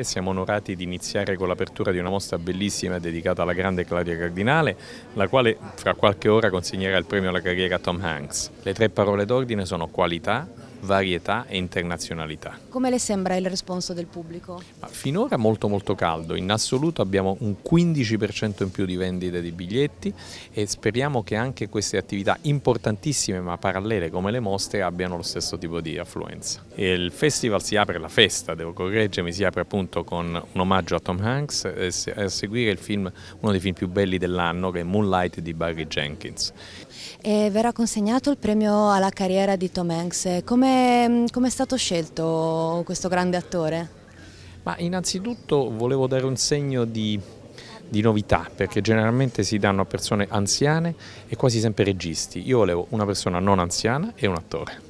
E siamo onorati di iniziare con l'apertura di una mostra bellissima dedicata alla grande Claudia Cardinale, la quale fra qualche ora consegnerà il premio alla carriera a Tom Hanks. Le tre parole d'ordine sono qualità, varietà e internazionalità. Come le sembra il responso del pubblico? Ma finora molto molto caldo, in assoluto abbiamo un 15% in più di vendite di biglietti e speriamo che anche queste attività importantissime ma parallele come le mostre abbiano lo stesso tipo di affluenza. E il festival si apre, la festa devo correggermi, si apre appunto con un omaggio a Tom Hanks e a seguire film, uno dei film più belli dell'anno che è Moonlight di Barry Jenkins. E verrà consegnato il premio alla carriera di Tom Hanks, come come, come è stato scelto questo grande attore? Ma innanzitutto volevo dare un segno di, di, novità, perché generalmente si danno a persone anziane e quasi sempre registi. Io volevo una persona non anziana e un attore.